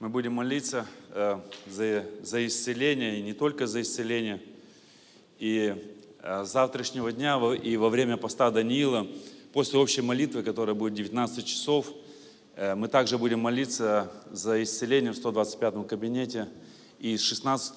Мы будем молиться э, за, за исцеление, и не только за исцеление. И э, завтрашнего дня и во время поста Даниила, после общей молитвы, которая будет 19 часов, э, мы также будем молиться за исцеление в 125-м кабинете. И с 16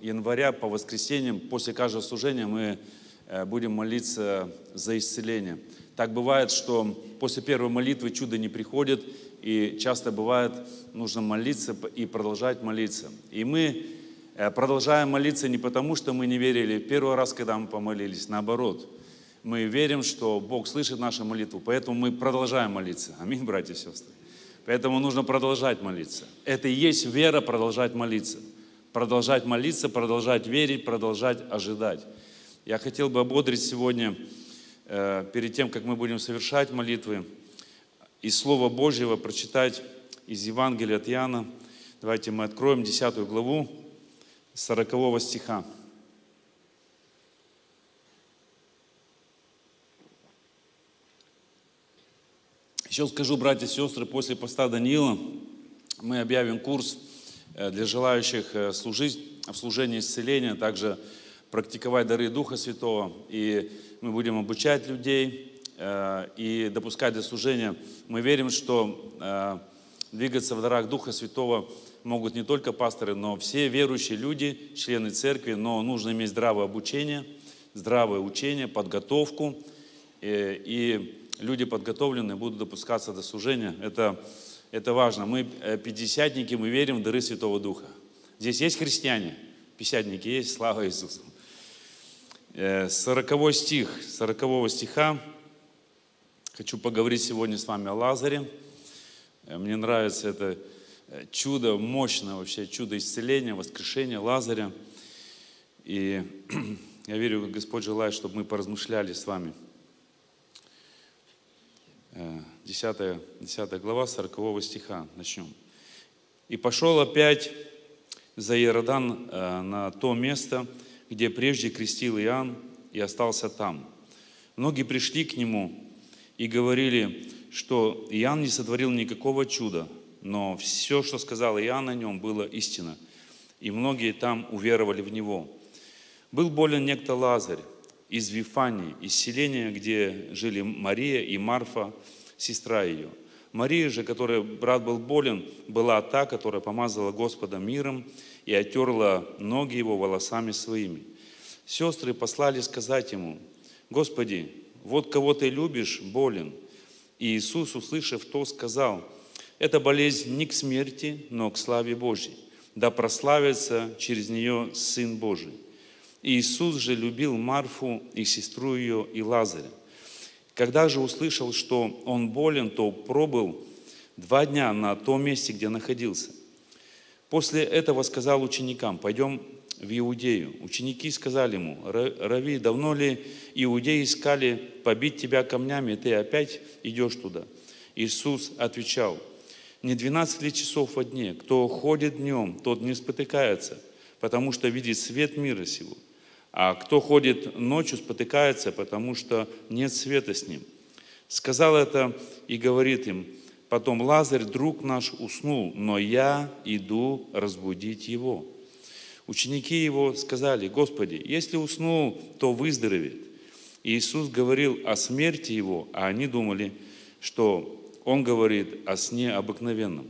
января по воскресеньям, после каждого служения, мы э, будем молиться за исцеление. Так бывает, что после первой молитвы чудо не приходит, и часто бывает, нужно молиться и продолжать молиться. И мы э, продолжаем молиться не потому, что мы не верили в первый раз, когда мы помолились, наоборот. Мы верим, что Бог слышит нашу молитву, поэтому мы продолжаем молиться. Аминь, братья и сестры. Поэтому нужно продолжать молиться. Это и есть вера продолжать молиться. Продолжать молиться, продолжать верить, продолжать ожидать. Я хотел бы ободрить сегодня, э, перед тем, как мы будем совершать молитвы, из Слова Божьего прочитать из Евангелия от Иоанна. Давайте мы откроем 10 главу 40 стиха. Еще скажу, братья и сестры, после поста Даниила мы объявим курс э, для желающих э, служить в служении исцеления, также практиковать дары Духа Святого. И мы будем обучать людей, Э, и допускать до служения. Мы верим, что э, двигаться в дарах Духа Святого могут не только пасторы, но все верующие люди, члены церкви, но нужно иметь здравое обучение, здравое учение, подготовку, э, и, люди подготовленные будут допускаться до служения. Это, это важно. Мы, пятидесятники, мы верим в дары Святого Духа. Здесь есть христиане, пятидесятники есть, слава Иисусу. Сороковой стих, сорокового стиха, Хочу поговорить сегодня с вами о Лазаре. Э, мне нравится это э, чудо, мощное вообще чудо исцеления, воскрешения Лазаря. И я верю, Господь желает, чтобы мы поразмышляли с вами. 10, э, 10 глава 40 стиха начнем. «И пошел опять за Иеродан на то место, где прежде крестил Иоанн, и остался там. Многие пришли к нему, и говорили, что Иоанн не сотворил никакого чуда, но все, что сказал Иоанн о нем, было истина. И многие там уверовали в него. Был болен некто Лазарь из Вифании, из селения, где жили Мария и Марфа, сестра ее. Мария же, которой брат был болен, была та, которая помазала Господа миром и отерла ноги его волосами своими. Сестры послали сказать ему, «Господи, вот кого ты любишь, болен. И Иисус, услышав то, сказал, эта болезнь не к смерти, но к славе Божьей, да прославится через нее Сын Божий. И Иисус же любил Марфу и сестру ее и Лазаря. Когда же услышал, что он болен, то пробыл два дня на том месте, где находился. После этого сказал ученикам, пойдем в Иудею. Ученики сказали ему, Рави, давно ли иудеи искали побить тебя камнями, ты опять идешь туда? Иисус отвечал, не 12 ли часов во дне, кто ходит днем, тот не спотыкается, потому что видит свет мира сего. А кто ходит ночью, спотыкается, потому что нет света с ним. Сказал это и говорит им, потом Лазарь, друг наш, уснул, но я иду разбудить его. Ученики его сказали, «Господи, если уснул, то выздоровеет». Иисус говорил о смерти его, а они думали, что он говорит о сне обыкновенном.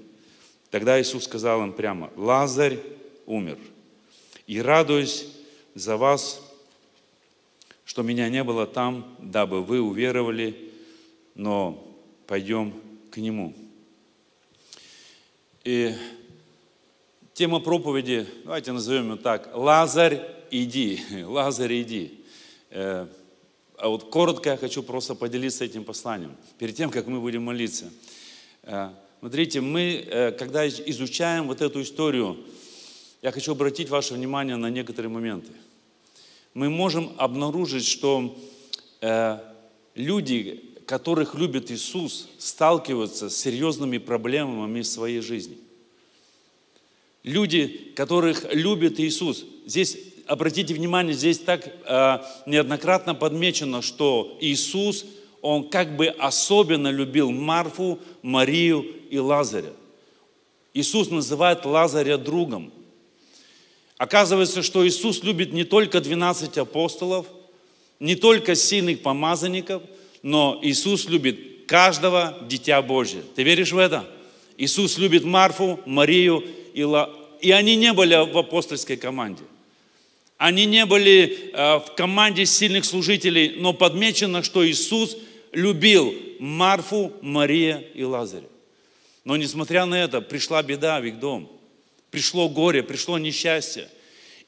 Тогда Иисус сказал им прямо, «Лазарь умер, и радуюсь за вас, что меня не было там, дабы вы уверовали, но пойдем к нему». И Тема проповеди, давайте назовем ее так, «Лазарь, иди». «Лазарь, иди». Э, а вот коротко я хочу просто поделиться этим посланием, перед тем, как мы будем молиться. Э, смотрите, мы, э, когда изучаем вот эту историю, я хочу обратить ваше внимание на некоторые моменты. Мы можем обнаружить, что люди, которых любит Иисус, сталкиваются с серьезными проблемами в своей жизни – люди, которых любит Иисус. Здесь, обратите внимание, здесь так э, неоднократно подмечено, что Иисус, Он как бы особенно любил Марфу, Марию и Лазаря. Иисус называет Лазаря другом. Оказывается, что Иисус любит не только 12 апостолов, не только сильных помазанников, но Иисус любит каждого дитя Божия. Ты веришь в это? Иисус любит Марфу, Марию и Ла... И они не были в апостольской команде. Они не были э, в команде сильных служителей, но подмечено, что Иисус любил Марфу, Мария и Лазаря. Но несмотря на это, пришла беда в их дом. Пришло горе, пришло несчастье.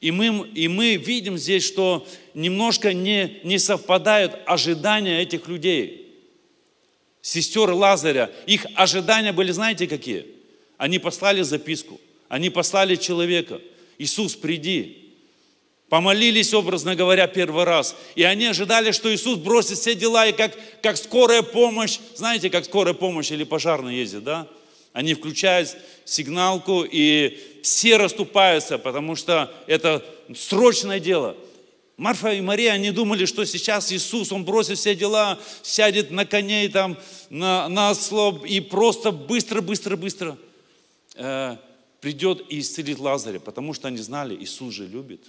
И мы, и мы видим здесь, что немножко не, не совпадают ожидания этих людей – сестер Лазаря, их ожидания были, знаете, какие? Они послали записку, они послали человека. Иисус, приди. Помолились, образно говоря, первый раз. И они ожидали, что Иисус бросит все дела, и как, как скорая помощь, знаете, как скорая помощь или пожарная ездит, да? Они включают сигналку, и все расступаются, потому что это срочное дело – Марфа и Мария, они думали, что сейчас Иисус, он бросит все дела, сядет на коней, там, на, на осло, и просто быстро, быстро, быстро э, придет и исцелит Лазаря, потому что они знали, Иисус же любит.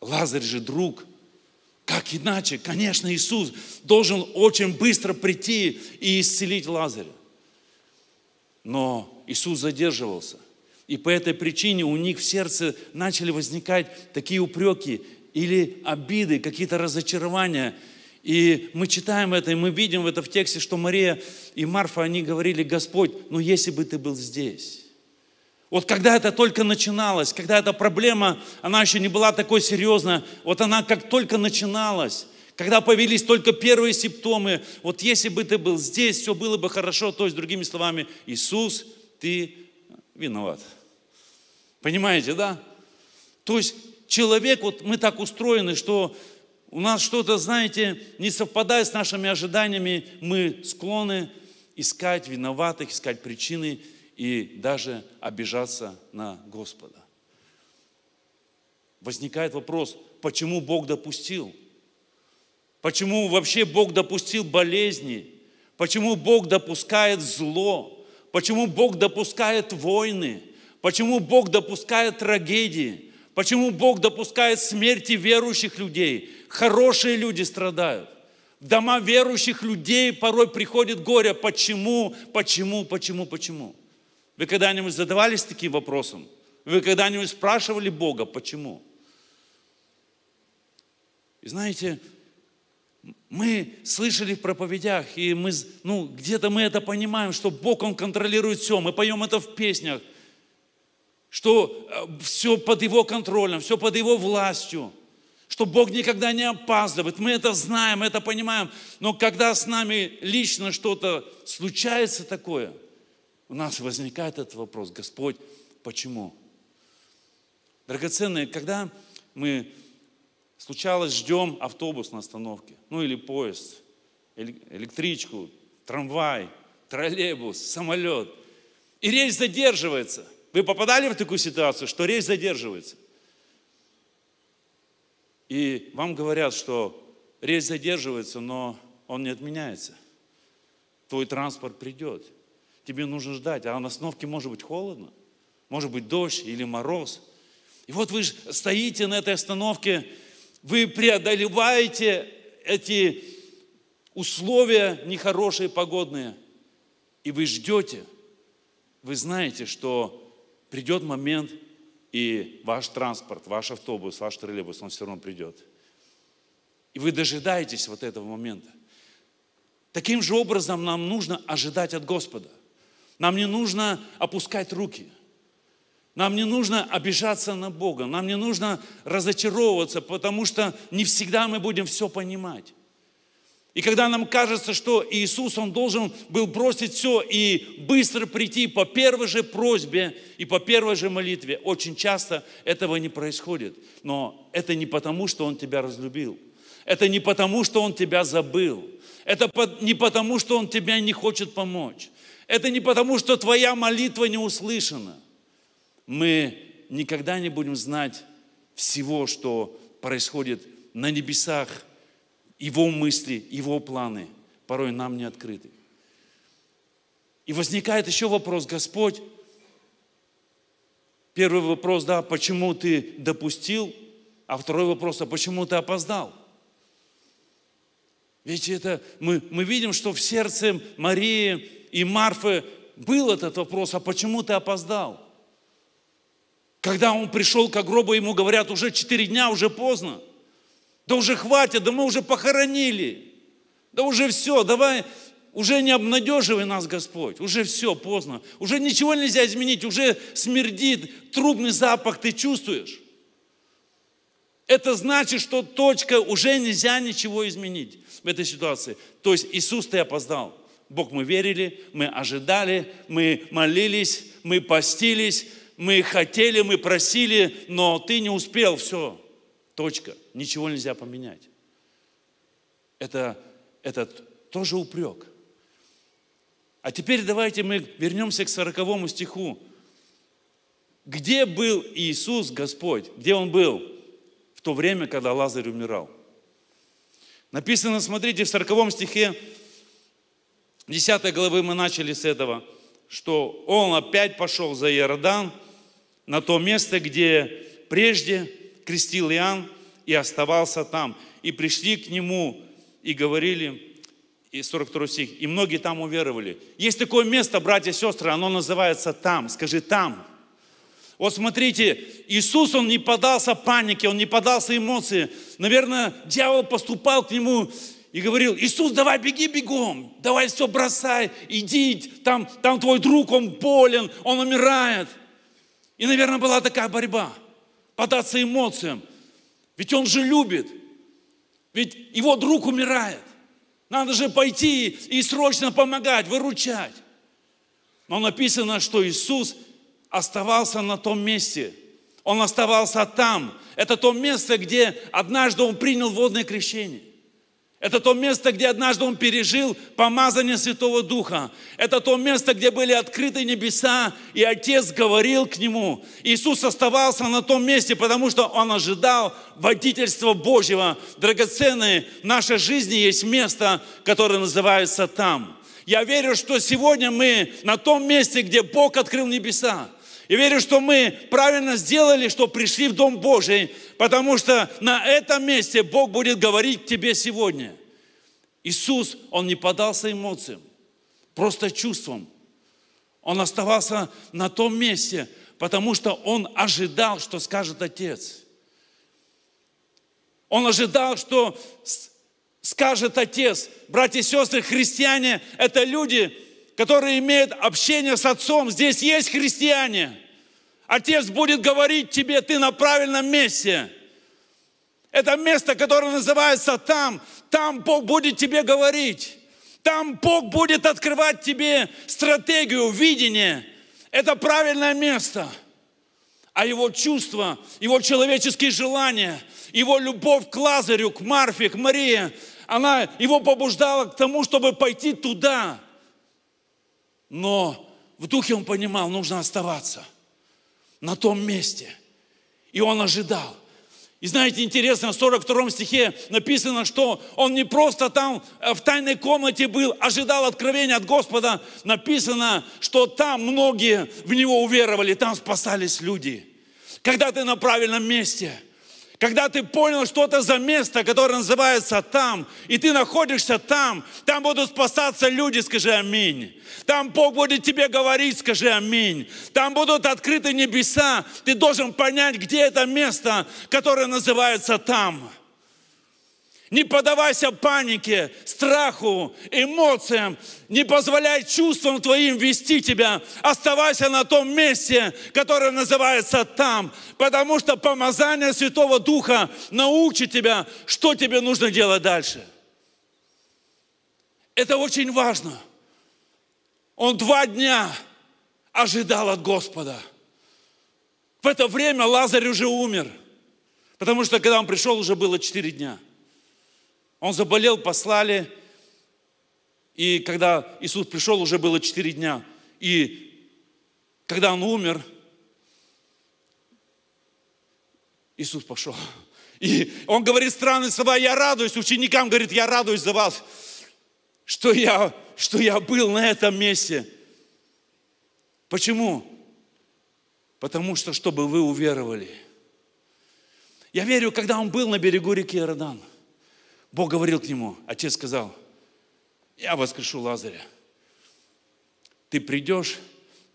Лазарь же друг. Как иначе? Конечно, Иисус должен очень быстро прийти и исцелить Лазаря. Но Иисус задерживался. И по этой причине у них в сердце начали возникать такие упреки или обиды, какие-то разочарования. И мы читаем это, и мы видим это в тексте, что Мария и Марфа, они говорили, Господь, ну если бы ты был здесь. Вот когда это только начиналось, когда эта проблема, она еще не была такой серьезная, вот она как только начиналась, когда появились только первые симптомы, вот если бы ты был здесь, все было бы хорошо, то есть, другими словами, Иисус, ты виноват. Понимаете, да? То есть человек, вот мы так устроены, что у нас что-то, знаете, не совпадает с нашими ожиданиями, мы склонны искать виноватых, искать причины и даже обижаться на Господа. Возникает вопрос, почему Бог допустил? Почему вообще Бог допустил болезни? Почему Бог допускает зло? Почему Бог допускает войны? Почему Бог допускает трагедии? Почему Бог допускает смерти верующих людей? Хорошие люди страдают. В дома верующих людей порой приходит горе. Почему, почему, почему, почему? Вы когда-нибудь задавались таким вопросом? Вы когда-нибудь спрашивали Бога, почему? И знаете, мы слышали в проповедях, и мы, ну, где-то мы это понимаем, что Бог, Он контролирует все. Мы поем это в песнях – что э, все под его контролем, все под его властью, что Бог никогда не опаздывает. Мы это знаем, это понимаем. Но когда с нами лично что-то случается такое, у нас возникает этот вопрос, Господь, почему? Драгоценные, когда мы случалось, ждем автобус на остановке, ну или поезд, электричку, трамвай, троллейбус, самолет, и рейс задерживается – вы попадали в такую ситуацию, что рейс задерживается? И вам говорят, что рейс задерживается, но он не отменяется. Твой транспорт придет. Тебе нужно ждать. А на остановке может быть холодно, может быть дождь или мороз. И вот вы стоите на этой остановке, вы преодолеваете эти условия нехорошие, погодные, и вы ждете. Вы знаете, что Придет момент, и ваш транспорт, ваш автобус, ваш троллейбус, он все равно придет. И вы дожидаетесь вот этого момента. Таким же образом нам нужно ожидать от Господа. Нам не нужно опускать руки. Нам не нужно обижаться на Бога. Нам не нужно разочаровываться, потому что не всегда мы будем все понимать. И когда нам кажется, что Иисус, Он должен был бросить все и быстро прийти по первой же просьбе и по первой же молитве, очень часто этого не происходит. Но это не потому, что Он тебя разлюбил. Это не потому, что Он тебя забыл. Это не потому, что Он тебя не хочет помочь. Это не потому, что твоя молитва не услышана. Мы никогда не будем знать всего, что происходит на небесах – его мысли, Его планы порой нам не открыты. И возникает еще вопрос, Господь, первый вопрос, да, почему ты допустил, а второй вопрос, а почему ты опоздал? Ведь это мы, мы видим, что в сердце Марии и Марфы был этот вопрос, а почему ты опоздал? Когда он пришел к гробу, ему говорят, уже четыре дня, уже поздно. Да уже хватит, да мы уже похоронили. Да уже все, давай, уже не обнадеживай нас, Господь. Уже все, поздно. Уже ничего нельзя изменить, уже смердит, трубный запах ты чувствуешь. Это значит, что точка, уже нельзя ничего изменить в этой ситуации. То есть Иисус, ты опоздал. Бог, мы верили, мы ожидали, мы молились, мы постились, мы хотели, мы просили, но ты не успел, все. Точка. Ничего нельзя поменять. Это, это тоже упрек. А теперь давайте мы вернемся к сороковому стиху. Где был Иисус Господь? Где Он был? В то время, когда Лазарь умирал. Написано, смотрите, в 40 стихе 10 главы мы начали с этого, что он опять пошел за Иордан, на то место, где прежде крестил Иоанн и оставался там. И пришли к нему и говорили, и 42 стих, и многие там уверовали. Есть такое место, братья и сестры, оно называется там, скажи там. Вот смотрите, Иисус, Он не подался панике, Он не подался эмоции. Наверное, дьявол поступал к Нему и говорил, Иисус, давай беги бегом, давай все бросай, иди, там, там твой друг, он болен, он умирает. И, наверное, была такая борьба – поддаться эмоциям. Ведь он же любит. Ведь его друг умирает. Надо же пойти и срочно помогать, выручать. Но написано, что Иисус оставался на том месте. Он оставался там. Это то место, где однажды он принял водное крещение. Это то место, где однажды он пережил помазание Святого Духа. Это то место, где были открыты небеса, и Отец говорил к нему. Иисус оставался на том месте, потому что он ожидал водительства Божьего. Драгоценные, в нашей жизни есть место, которое называется там. Я верю, что сегодня мы на том месте, где Бог открыл небеса. И верю, что мы правильно сделали, что пришли в Дом Божий, потому что на этом месте Бог будет говорить к тебе сегодня. Иисус, Он не подался эмоциям, просто чувствам. Он оставался на том месте, потому что Он ожидал, что скажет Отец. Он ожидал, что скажет Отец. Братья и сестры, христиане – это люди, которые имеют общение с Отцом. Здесь есть христиане. Отец будет говорить тебе, ты на правильном месте. Это место, которое называется там. Там Бог будет тебе говорить. Там Бог будет открывать тебе стратегию, видение. Это правильное место. А его чувства, его человеческие желания, его любовь к Лазарю, к Марфе, к Марии, она его побуждала к тому, чтобы пойти туда – но в духе он понимал, нужно оставаться на том месте. И он ожидал. И знаете, интересно, в 42 стихе написано, что он не просто там э, в тайной комнате был, ожидал откровения от Господа. Написано, что там многие в него уверовали, там спасались люди. Когда ты на правильном месте – когда ты понял, что это за место, которое называется там, и ты находишься там, там будут спасаться люди, скажи аминь. Там Бог будет тебе говорить, скажи аминь. Там будут открыты небеса. Ты должен понять, где это место, которое называется там. Не поддавайся панике, страху, эмоциям. Не позволяй чувствам твоим вести тебя. Оставайся на том месте, которое называется там. Потому что помазание Святого Духа научит тебя, что тебе нужно делать дальше. Это очень важно. Он два дня ожидал от Господа. В это время Лазарь уже умер. Потому что когда он пришел, уже было четыре дня – он заболел, послали. И когда Иисус пришел, уже было четыре дня. И когда он умер, Иисус пошел. И он говорит странные слова, я радуюсь. Ученикам говорит, я радуюсь за вас, что я, что я был на этом месте. Почему? Потому что, чтобы вы уверовали. Я верю, когда он был на берегу реки Иордан, Бог говорил к нему, отец сказал, я воскрешу Лазаря. Ты придешь,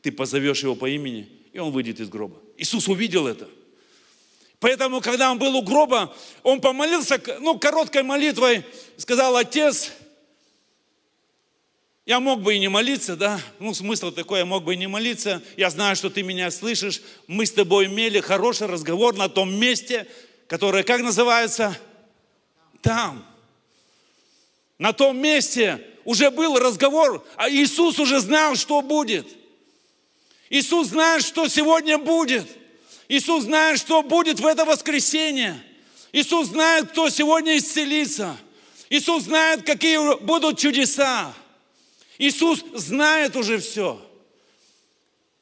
ты позовешь его по имени, и он выйдет из гроба. Иисус увидел это. Поэтому, когда он был у гроба, он помолился, ну, короткой молитвой, сказал, отец, я мог бы и не молиться, да? Ну, смысл такой, я мог бы и не молиться. Я знаю, что ты меня слышишь. Мы с тобой имели хороший разговор на том месте, которое, как называется, там, на том месте, уже был разговор, а Иисус уже знал, что будет. Иисус знает, что сегодня будет. Иисус знает, что будет в это воскресенье. Иисус знает, кто сегодня исцелится. Иисус знает, какие будут чудеса. Иисус знает уже все.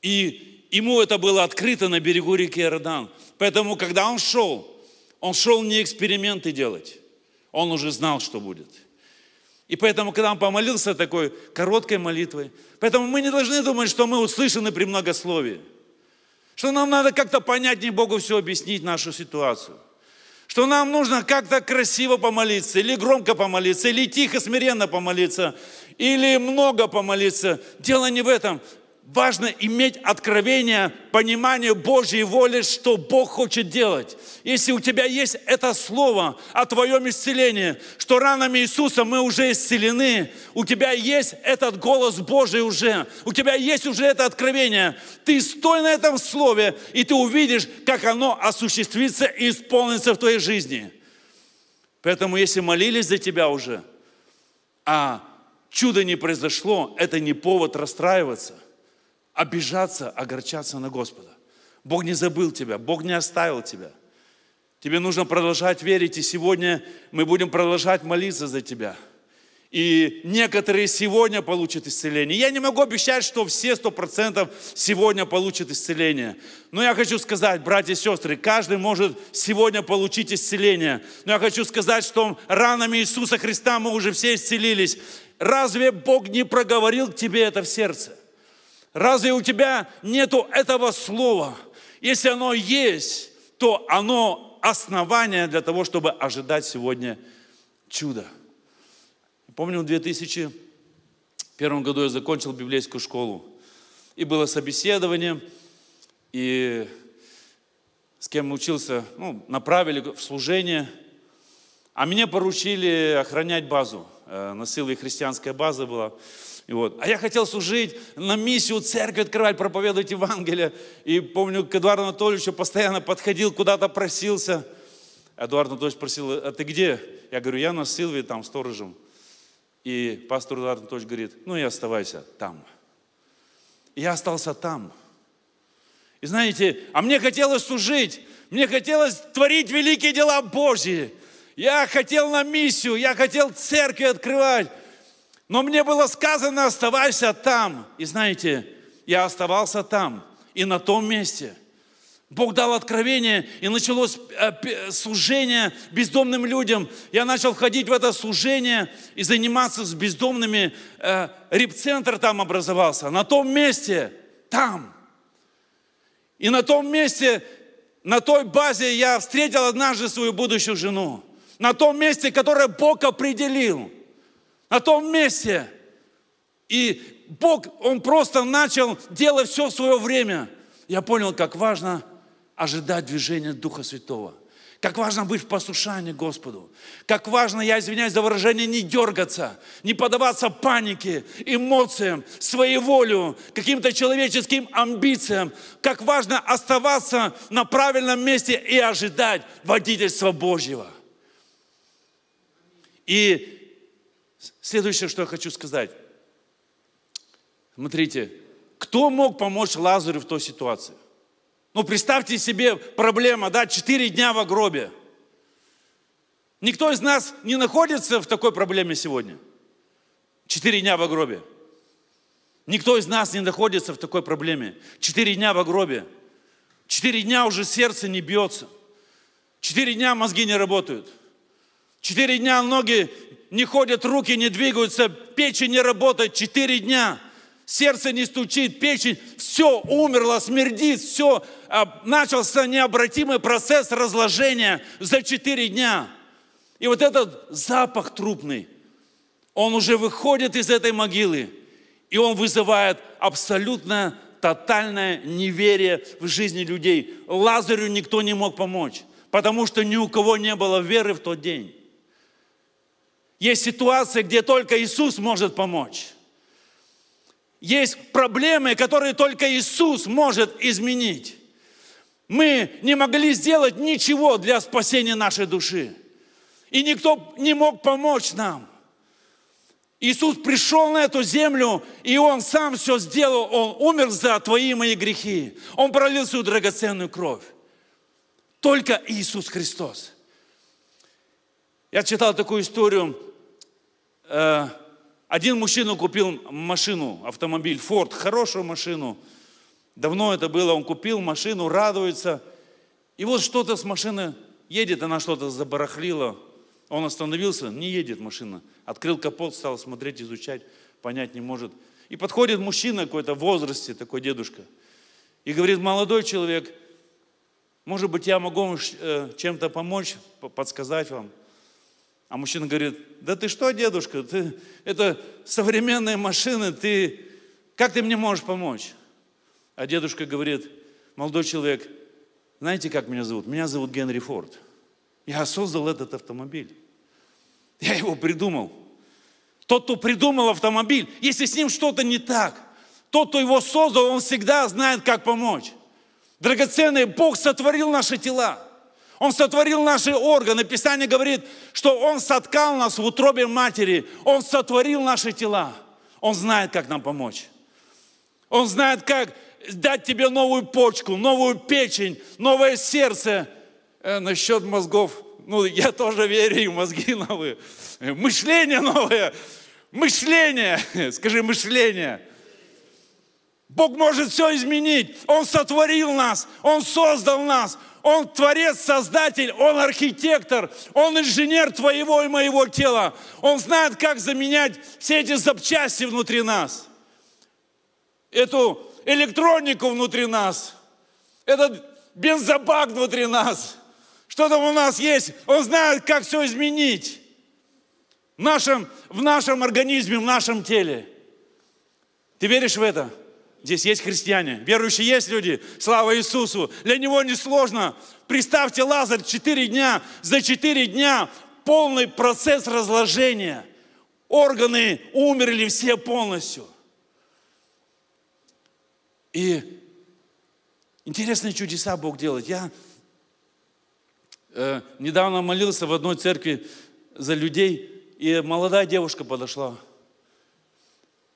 И ему это было открыто на берегу реки Иордан. Поэтому, когда он шел, он шел не эксперименты делать. Он уже знал, что будет. И поэтому, когда он помолился такой короткой молитвой, поэтому мы не должны думать, что мы услышаны при многословии, что нам надо как-то понятнее Богу все объяснить, нашу ситуацию, что нам нужно как-то красиво помолиться, или громко помолиться, или тихо, смиренно помолиться, или много помолиться. Дело не в этом важно иметь откровение, понимание Божьей воли, что Бог хочет делать. Если у тебя есть это слово о твоем исцелении, что ранами Иисуса мы уже исцелены, у тебя есть этот голос Божий уже, у тебя есть уже это откровение, ты стой на этом слове, и ты увидишь, как оно осуществится и исполнится в твоей жизни. Поэтому если молились за тебя уже, а чудо не произошло, это не повод расстраиваться обижаться, огорчаться на Господа. Бог не забыл тебя, Бог не оставил тебя. Тебе нужно продолжать верить, и сегодня мы будем продолжать молиться за тебя. И некоторые сегодня получат исцеление. Я не могу обещать, что все сто процентов сегодня получат исцеление. Но я хочу сказать, братья и сестры, каждый может сегодня получить исцеление. Но я хочу сказать, что ранами Иисуса Христа мы уже все исцелились. Разве Бог не проговорил к тебе это в сердце? Разве у тебя нету этого слова? Если оно есть, то оно основание для того, чтобы ожидать сегодня чуда. Помню, в 2001 году я закончил библейскую школу. И было собеседование, и с кем учился, ну, направили в служение. А мне поручили охранять базу. Э, Насилие христианская база была. И вот. А я хотел служить, на миссию церкви открывать, проповедовать Евангелие. И помню, к Эдуарду Анатольевичу постоянно подходил, куда-то просился. Эдуард Анатольевич просил, а ты где? Я говорю, я на Силве, там, сторожем. И пастор Эдуард Анатольевич говорит, ну и оставайся там. И я остался там. И знаете, а мне хотелось служить, мне хотелось творить великие дела Божьи. Я хотел на миссию, я хотел церкви открывать. Но мне было сказано, оставайся там. И знаете, я оставался там и на том месте. Бог дал откровение, и началось э, служение бездомным людям. Я начал входить в это служение и заниматься с бездомными. Э, репцентр там образовался, на том месте, там. И на том месте, на той базе я встретил однажды свою будущую жену. На том месте, которое Бог определил – на том месте. И Бог, Он просто начал делать все в свое время. Я понял, как важно ожидать движения Духа Святого. Как важно быть в послушании Господу. Как важно, я извиняюсь за выражение, не дергаться, не поддаваться панике, эмоциям, своей волю, каким-то человеческим амбициям. Как важно оставаться на правильном месте и ожидать водительства Божьего. И Следующее, что я хочу сказать. Смотрите, кто мог помочь Лазарю в той ситуации? Ну, представьте себе проблема, да, четыре дня в гробе. Никто из нас не находится в такой проблеме сегодня. Четыре дня в гробе. Никто из нас не находится в такой проблеме. Четыре дня в гробе. Четыре дня уже сердце не бьется. Четыре дня мозги не работают. Четыре дня ноги не ходят, руки не двигаются, печень не работает четыре дня, сердце не стучит, печень, все умерло, смердит, все, а, начался необратимый процесс разложения за четыре дня. И вот этот запах трупный, он уже выходит из этой могилы, и он вызывает абсолютно тотальное неверие в жизни людей. Лазарю никто не мог помочь, потому что ни у кого не было веры в тот день. Есть ситуации, где только Иисус может помочь. Есть проблемы, которые только Иисус может изменить. Мы не могли сделать ничего для спасения нашей души. И никто не мог помочь нам. Иисус пришел на эту землю, и Он сам все сделал. Он умер за твои и мои грехи. Он пролил свою драгоценную кровь. Только Иисус Христос. Я читал такую историю Э, один мужчина купил машину, автомобиль, Ford, хорошую машину. Давно это было, он купил машину, радуется. И вот что-то с машины едет, она что-то забарахлила. Он остановился, не едет машина. Открыл капот, стал смотреть, изучать, понять не может. И подходит мужчина какой-то в возрасте, такой дедушка, и говорит, молодой человек, может быть, я могу э, чем-то помочь, подсказать вам. А мужчина говорит, да ты что, дедушка, ты, это современные машины, ты, как ты мне можешь помочь? А дедушка говорит, молодой человек, знаете, как меня зовут? Меня зовут Генри Форд. Я создал этот автомобиль. Я его придумал. Тот, кто придумал автомобиль, если с ним что-то не так, тот, кто его создал, он всегда знает, как помочь. Драгоценный Бог сотворил наши тела. Он сотворил наши органы. Писание говорит, что Он соткал нас в утробе матери. Он сотворил наши тела. Он знает, как нам помочь. Он знает, как дать тебе новую почку, новую печень, новое сердце. Э, насчет мозгов, ну, я тоже верю, мозги новые. Мышление новое. Мышление. Скажи, мышление. Бог может все изменить. Он сотворил нас. Он создал нас. Он творец, создатель, он архитектор, он инженер твоего и моего тела. Он знает, как заменять все эти запчасти внутри нас. Эту электронику внутри нас. Этот бензобак внутри нас. Что там у нас есть? Он знает, как все изменить. В нашем, в нашем организме, в нашем теле. Ты веришь в это? Здесь есть христиане, верующие есть люди, слава Иисусу. Для него несложно. Представьте, Лазарь четыре дня, за четыре дня полный процесс разложения. Органы умерли все полностью. И интересные чудеса Бог делает. Я э, недавно молился в одной церкви за людей, и молодая девушка подошла –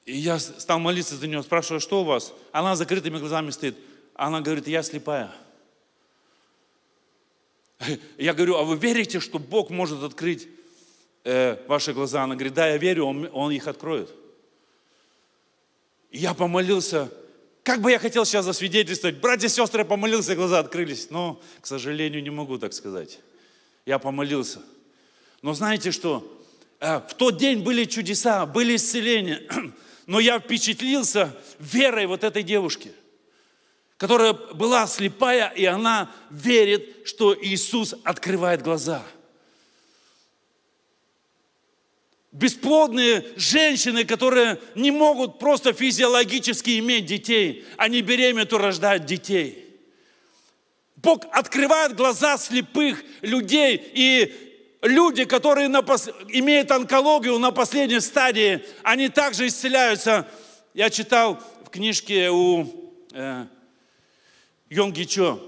и я стал молиться за нее, спрашиваю, что у вас? Она закрытыми глазами стоит. Она говорит, я слепая. Я говорю, а вы верите, что Бог может открыть э, ваши глаза? Она говорит, да, я верю, он, он их откроет. И я помолился, как бы я хотел сейчас засвидетельствовать, братья и сестры, я помолился, глаза открылись, но, к сожалению, не могу так сказать. Я помолился. Но знаете что? Э, в тот день были чудеса, были исцеления, но я впечатлился верой вот этой девушки, которая была слепая, и она верит, что Иисус открывает глаза. Бесплодные женщины, которые не могут просто физиологически иметь детей, они беременят рождают детей. Бог открывает глаза слепых людей, и Люди, которые на пос... имеют онкологию на последней стадии, они также исцеляются. Я читал в книжке у э, Йонги Чо.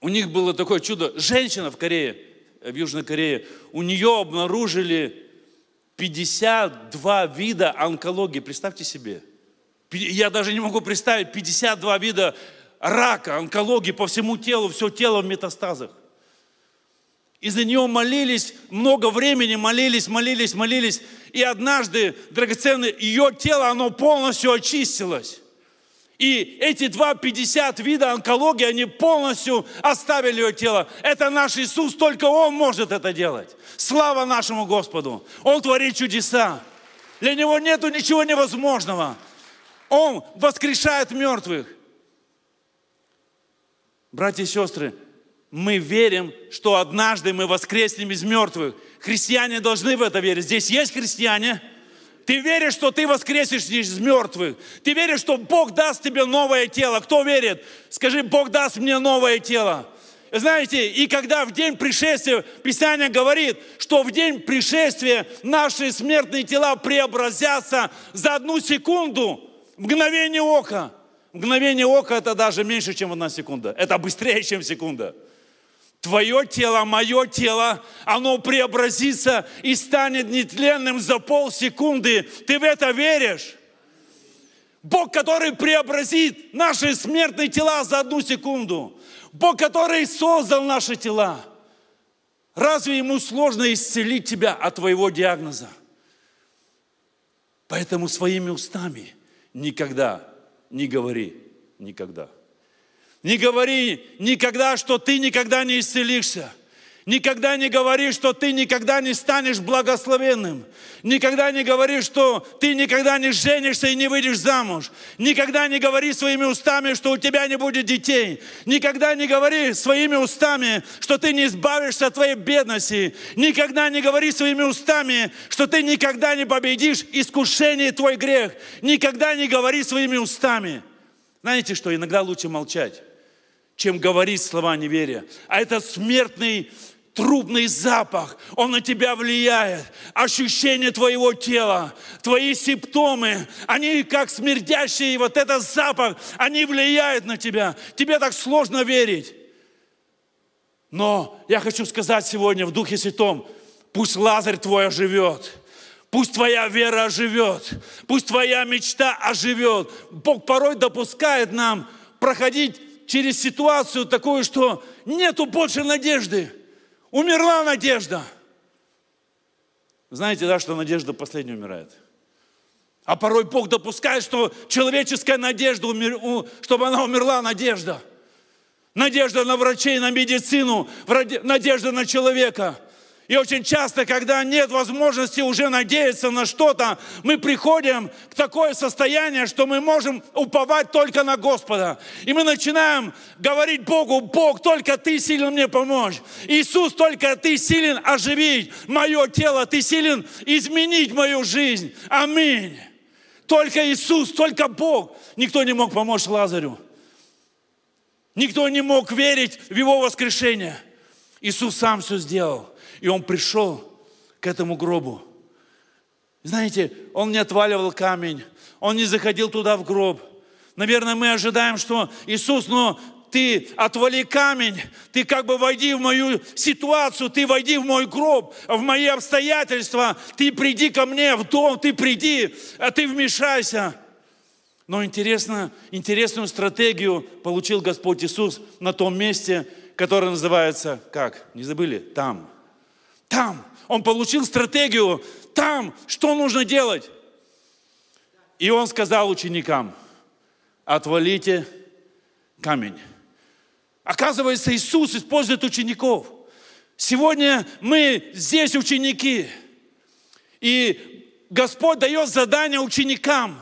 У них было такое чудо. Женщина в Корее, э, в Южной Корее, у нее обнаружили 52 вида онкологии. Представьте себе. Я даже не могу представить 52 вида рака, онкологии по всему телу, все тело в метастазах. И за нее молились, много времени молились, молились, молились. И однажды, драгоценное, ее тело, оно полностью очистилось. И эти два 50 вида онкологии, они полностью оставили ее тело. Это наш Иисус, только Он может это делать. Слава нашему Господу! Он творит чудеса. Для Него нету ничего невозможного. Он воскрешает мертвых. Братья и сестры, мы верим, что однажды мы воскреснем из мертвых. Христиане должны в это верить. Здесь есть христиане. Ты веришь, что ты воскресишь из мертвых. Ты веришь, что Бог даст тебе новое тело. Кто верит? Скажи, Бог даст мне новое тело. Знаете, и когда в день пришествия, Писание говорит, что в день пришествия наши смертные тела преобразятся за одну секунду, мгновение ока. Мгновение ока – это даже меньше, чем одна секунда. Это быстрее, чем секунда. Твое тело, мое тело, оно преобразится и станет нетленным за полсекунды. Ты в это веришь? Бог, который преобразит наши смертные тела за одну секунду. Бог, который создал наши тела. Разве ему сложно исцелить тебя от твоего диагноза? Поэтому своими устами никогда не говори никогда. Не говори никогда, что ты никогда не исцелишься. Никогда не говори, что ты никогда не станешь благословенным. Никогда не говори, что ты никогда не женишься и не выйдешь замуж. Никогда не говори своими устами, что у тебя не будет детей. Никогда не говори своими устами, что ты не избавишься от твоей бедности. Никогда не говори своими устами, что ты никогда не победишь искушение твой грех. Никогда не говори своими устами. Знаете что, иногда лучше молчать чем говорить слова неверия. А это смертный трубный запах, он на тебя влияет. Ощущение твоего тела, твои симптомы, они как смердящие, вот этот запах, они влияют на тебя. Тебе так сложно верить. Но я хочу сказать сегодня в Духе Святом, пусть Лазарь твой оживет. Пусть твоя вера оживет, пусть твоя мечта оживет. Бог порой допускает нам проходить через ситуацию такую, что нету больше надежды. Умерла надежда. Знаете, да, что надежда последняя умирает. А порой Бог допускает, что человеческая надежда, умер, чтобы она умерла, надежда. Надежда на врачей, на медицину, надежда на человека. И очень часто, когда нет возможности уже надеяться на что-то, мы приходим к такое состояние, что мы можем уповать только на Господа. И мы начинаем говорить Богу, Бог, только Ты силен мне помочь. Иисус, только Ты силен оживить мое тело, Ты силен изменить мою жизнь. Аминь. Только Иисус, только Бог. Никто не мог помочь Лазарю. Никто не мог верить в его воскрешение. Иисус сам все сделал. И он пришел к этому гробу. Знаете, он не отваливал камень, он не заходил туда в гроб. Наверное, мы ожидаем, что Иисус, но «Ну, ты отвали камень, ты как бы войди в мою ситуацию, ты войди в мой гроб, в мои обстоятельства, ты приди ко мне в дом, ты приди, а ты вмешайся. Но интересно, интересную стратегию получил Господь Иисус на том месте, которое называется, как, не забыли, там, там. Он получил стратегию. Там. Что нужно делать? И он сказал ученикам, отвалите камень. Оказывается, Иисус использует учеников. Сегодня мы здесь ученики. И Господь дает задание ученикам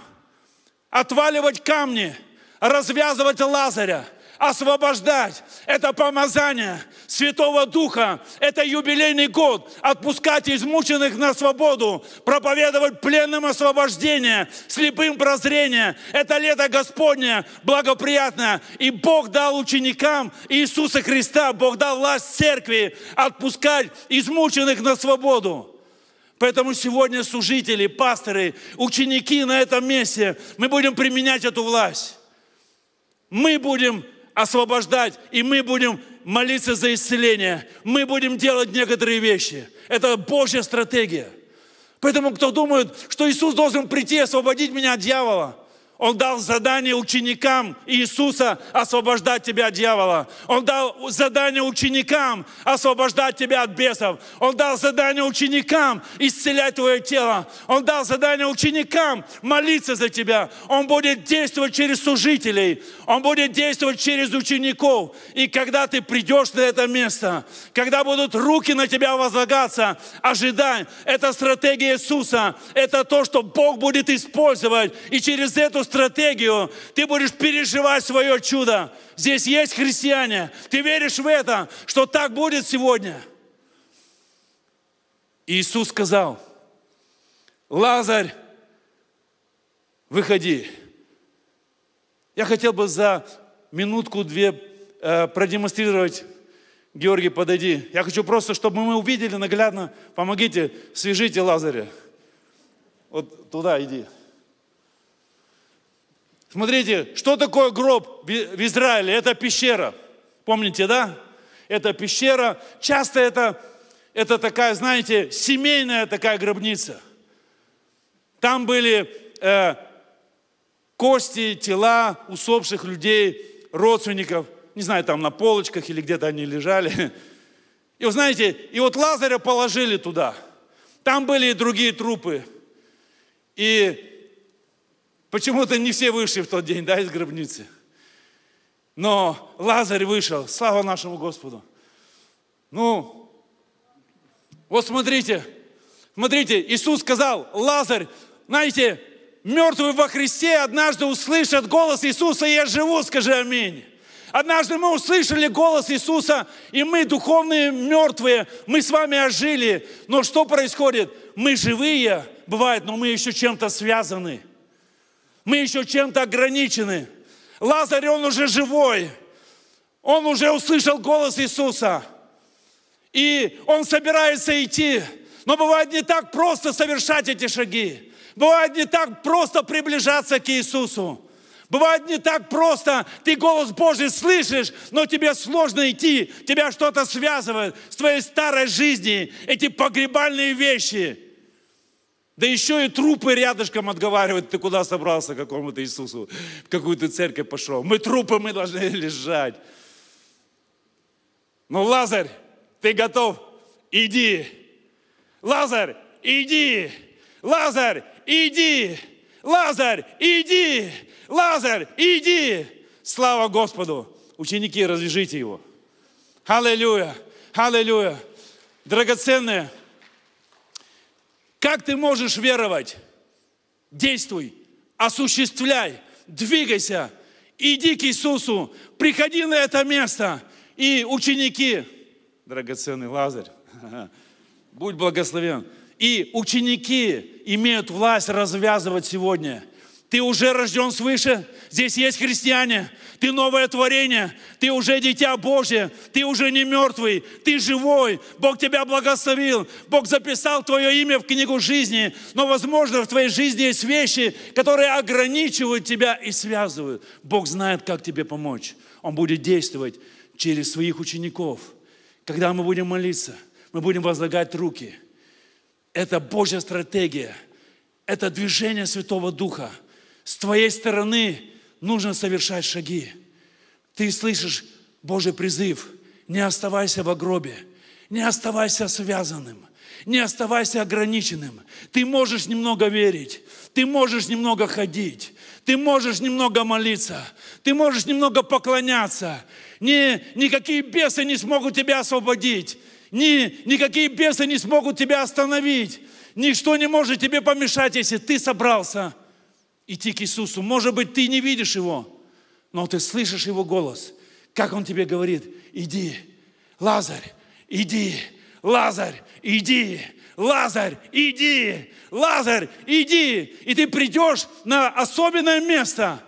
отваливать камни, развязывать Лазаря – освобождать. Это помазание Святого Духа. Это юбилейный год. Отпускать измученных на свободу. Проповедовать пленным освобождение, слепым прозрение. Это лето Господне благоприятное. И Бог дал ученикам Иисуса Христа, Бог дал власть церкви отпускать измученных на свободу. Поэтому сегодня служители, пасторы, ученики на этом месте, мы будем применять эту власть. Мы будем освобождать, и мы будем молиться за исцеление. Мы будем делать некоторые вещи. Это Божья стратегия. Поэтому кто думает, что Иисус должен прийти и освободить меня от дьявола, он дал задание ученикам Иисуса освобождать тебя от дьявола. Он дал задание ученикам освобождать тебя от бесов. Он дал задание ученикам исцелять твое тело. Он дал задание ученикам молиться за тебя. Он будет действовать через служителей. Он будет действовать через учеников. И когда ты придешь на это место, когда будут руки на тебя возлагаться, ожидай. Это стратегия Иисуса. Это то, что Бог будет использовать. И через эту стратегию, ты будешь переживать свое чудо. Здесь есть христиане. Ты веришь в это, что так будет сегодня? Иисус сказал, Лазарь, выходи. Я хотел бы за минутку-две э, продемонстрировать. Георгий, подойди. Я хочу просто, чтобы мы увидели наглядно. Помогите, свяжите Лазаря. Вот туда иди. Смотрите, что такое гроб в Израиле? Это пещера. Помните, да? Это пещера. Часто это, это такая, знаете, семейная такая гробница. Там были э, кости, тела усопших людей, родственников. Не знаю, там на полочках или где-то они лежали. И вы знаете, и вот Лазаря положили туда. Там были и другие трупы. И Почему-то не все вышли в тот день, да, из гробницы. Но Лазарь вышел, слава нашему Господу. Ну, вот смотрите, смотрите, Иисус сказал, Лазарь, знаете, мертвые во Христе однажды услышат голос Иисуса, и я живу, скажи аминь. Однажды мы услышали голос Иисуса, и мы, духовные мертвые, мы с вами ожили. Но что происходит? Мы живые, бывает, но мы еще чем-то связаны – мы еще чем-то ограничены. Лазарь, он уже живой. Он уже услышал голос Иисуса. И он собирается идти. Но бывает не так просто совершать эти шаги. Бывает не так просто приближаться к Иисусу. Бывает не так просто. Ты голос Божий слышишь, но тебе сложно идти. Тебя что-то связывает с твоей старой жизнью, Эти погребальные вещи. Да еще и трупы рядышком отговаривают, ты куда собрался, к какому-то Иисусу, в какую-то церковь пошел. Мы трупы, мы должны лежать. Ну, Лазарь, ты готов? Иди. Лазарь, иди. Лазарь, иди. Лазарь, иди. Лазарь, иди. Слава Господу. Ученики, развяжите его. Аллилуйя. Аллилуйя. Драгоценные, как ты можешь веровать? Действуй, осуществляй, двигайся, иди к Иисусу, приходи на это место. И ученики, драгоценный Лазарь, будь благословен. И ученики имеют власть развязывать сегодня – ты уже рожден свыше. Здесь есть христиане. Ты новое творение. Ты уже дитя Божье. Ты уже не мертвый. Ты живой. Бог тебя благословил. Бог записал твое имя в книгу жизни. Но, возможно, в твоей жизни есть вещи, которые ограничивают тебя и связывают. Бог знает, как тебе помочь. Он будет действовать через своих учеников. Когда мы будем молиться, мы будем возлагать руки. Это Божья стратегия. Это движение Святого Духа – с твоей стороны нужно совершать шаги. Ты слышишь Божий призыв. Не оставайся в гробе. Не оставайся связанным. Не оставайся ограниченным. Ты можешь немного верить. Ты можешь немного ходить. Ты можешь немного молиться. Ты можешь немного поклоняться. Ни, никакие бесы не смогут тебя освободить. Ни, никакие бесы не смогут тебя остановить. Ничто не может тебе помешать, если ты собрался – идти к Иисусу. Может быть, ты не видишь Его, но ты слышишь Его голос. Как Он тебе говорит, иди, Лазарь, иди, Лазарь, иди, Лазарь, иди, Лазарь, иди. И ты придешь на особенное место,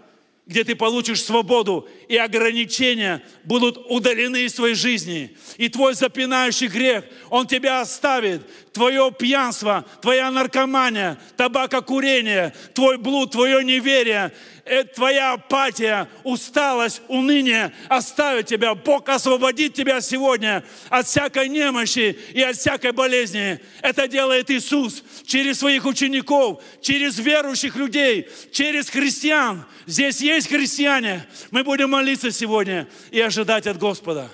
где ты получишь свободу и ограничения будут удалены из твоей жизни. И твой запинающий грех, он тебя оставит. Твое пьянство, твоя наркомания, табакокурение, твой блуд, твое неверие, э, твоя апатия, усталость, уныние оставит тебя. Бог освободит тебя сегодня от всякой немощи и от всякой болезни. Это делает Иисус через своих учеников, через верующих людей, через христиан. Здесь есть христиане. Мы будем молиться молиться сегодня и ожидать от Господа.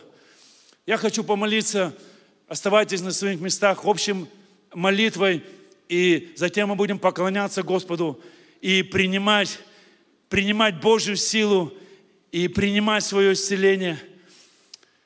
Я хочу помолиться. Оставайтесь на своих местах общим молитвой. И затем мы будем поклоняться Господу и принимать, принимать Божью силу и принимать свое исцеление.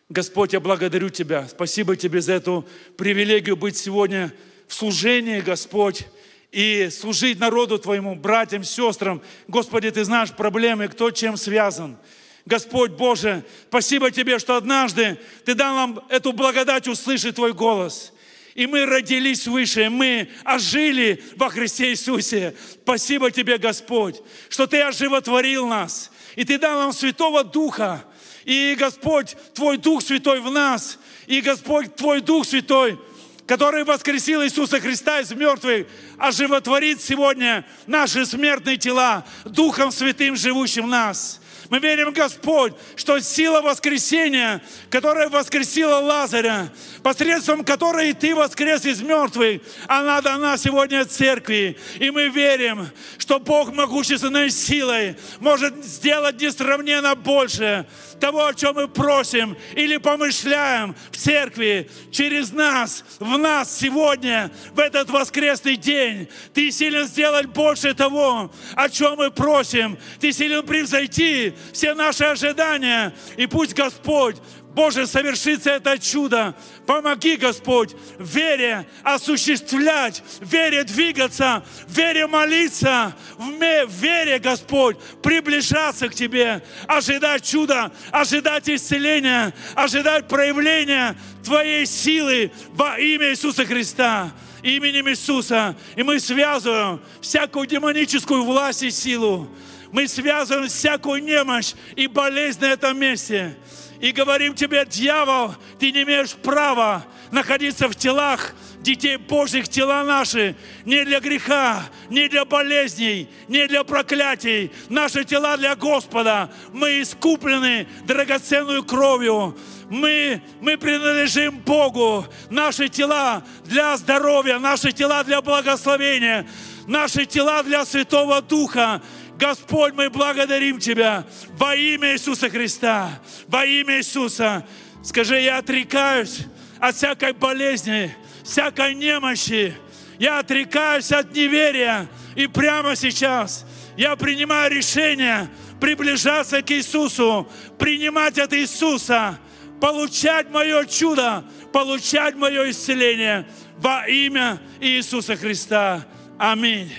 Господь, я благодарю Тебя. Спасибо Тебе за эту привилегию быть сегодня в служении, Господь и служить народу Твоему, братьям, сестрам. Господи, Ты знаешь проблемы, кто чем связан. Господь Боже, спасибо Тебе, что однажды Ты дал нам эту благодать услышать Твой голос. И мы родились выше, мы ожили во Христе Иисусе. Спасибо Тебе, Господь, что Ты оживотворил нас. И Ты дал нам Святого Духа. И, Господь, Твой Дух Святой в нас. И, Господь, Твой Дух Святой который воскресил Иисуса Христа из мертвых, оживотворит сегодня наши смертные тела Духом Святым, живущим в нас. Мы верим, Господь, что сила воскресения, которая воскресила Лазаря, посредством которой Ты воскрес из мертвых, она дана сегодня церкви. И мы верим, что Бог могущественной силой может сделать несравненно больше, того, о чем мы просим или помышляем в церкви, через нас, в нас сегодня, в этот воскресный день. Ты силен сделать больше того, о чем мы просим. Ты силен превзойти все наши ожидания. И пусть Господь Боже, совершится это чудо. Помоги, Господь, вере осуществлять, вере двигаться, вере молиться, в вере, Господь, приближаться к Тебе, ожидать чуда, ожидать исцеления, ожидать проявления Твоей силы во имя Иисуса Христа именем Иисуса. И мы связываем всякую демоническую власть и силу мы связываем всякую немощь и болезнь на этом месте. И говорим тебе, дьявол, ты не имеешь права находиться в телах детей Божьих, тела наши, не для греха, не для болезней, не для проклятий. Наши тела для Господа. Мы искуплены драгоценную кровью. Мы, мы принадлежим Богу. Наши тела для здоровья, наши тела для благословения, наши тела для Святого Духа. Господь, мы благодарим Тебя во имя Иисуса Христа, во имя Иисуса. Скажи, я отрекаюсь от всякой болезни, всякой немощи. Я отрекаюсь от неверия. И прямо сейчас я принимаю решение приближаться к Иисусу, принимать от Иисуса, получать мое чудо, получать мое исцеление во имя Иисуса Христа. Аминь.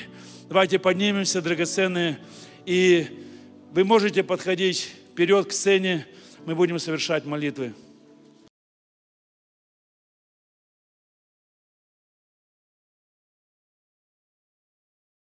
Давайте поднимемся, драгоценные, и вы можете подходить вперед к сцене, мы будем совершать молитвы.